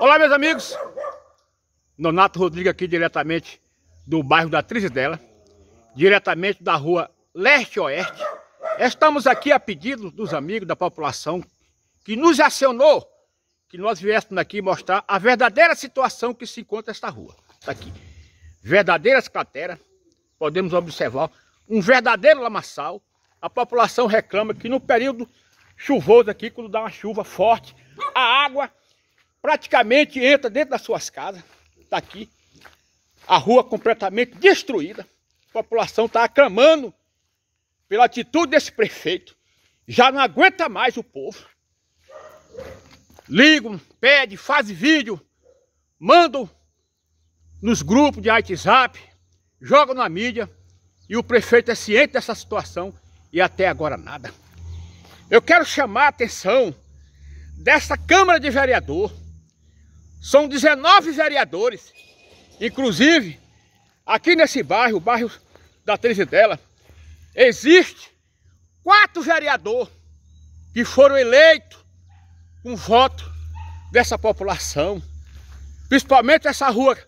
Olá, meus amigos. Nonato Rodrigues aqui diretamente do bairro da dela, diretamente da rua Leste-Oeste. Estamos aqui a pedido dos amigos da população que nos acionou que nós viéssemos aqui mostrar a verdadeira situação que se encontra esta rua. Está aqui. Verdadeiras crateras, podemos observar um verdadeiro lamaçal. A população reclama que no período chuvoso aqui, quando dá uma chuva forte, a água praticamente entra dentro das suas casas. Está aqui a rua completamente destruída. A população está aclamando pela atitude desse prefeito. Já não aguenta mais o povo. Ligam, pede, faz vídeo, mandam nos grupos de WhatsApp, jogam na mídia e o prefeito é ciente dessa situação e até agora nada. Eu quero chamar a atenção dessa Câmara de Vereador são 19 vereadores, inclusive aqui nesse bairro, o bairro da dela, existe quatro vereadores que foram eleitos com voto dessa população, principalmente essa rua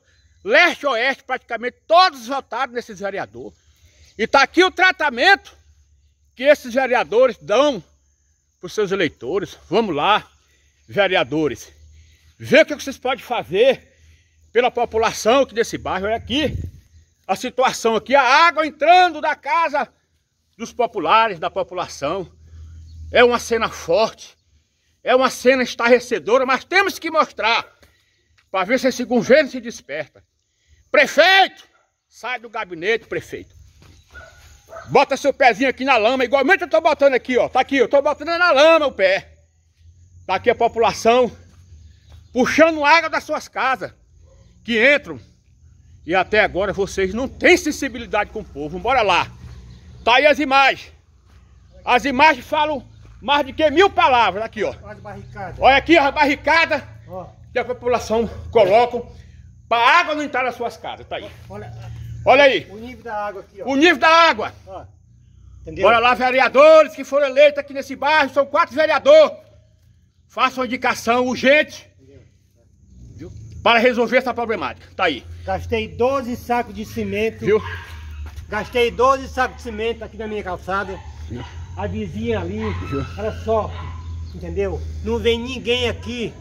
leste-oeste, praticamente todos votaram nesses vereadores. E está aqui o tratamento que esses vereadores dão para os seus eleitores. Vamos lá, vereadores vê o que vocês podem fazer pela população que desse bairro é aqui. A situação aqui, a água entrando da casa dos populares, da população. É uma cena forte, é uma cena estarrecedora, mas temos que mostrar para ver se esse governo se desperta. Prefeito, sai do gabinete, prefeito. Bota seu pezinho aqui na lama, igualmente eu estou botando aqui, ó. Tá aqui, eu estou botando na lama o pé. Tá aqui a população puxando água das suas casas, que entram. E até agora vocês não têm sensibilidade com o povo. Bora lá. Tá aí as imagens. As imagens falam mais de que mil palavras. Aqui, ó. Olha aqui ó, as barricadas que a população coloca para a água não entrar nas suas casas. Tá aí. Olha, Olha aí. O nível da água aqui, ó. O nível da água. Entendeu? Bora lá, vereadores que foram eleitos aqui nesse bairro. São quatro vereadores. Façam indicação urgente para resolver essa problemática. Tá aí. Gastei 12 sacos de cimento. Viu? Gastei 12 sacos de cimento aqui na minha calçada. Viu? A vizinha ali, Viu? olha só, entendeu? Não vem ninguém aqui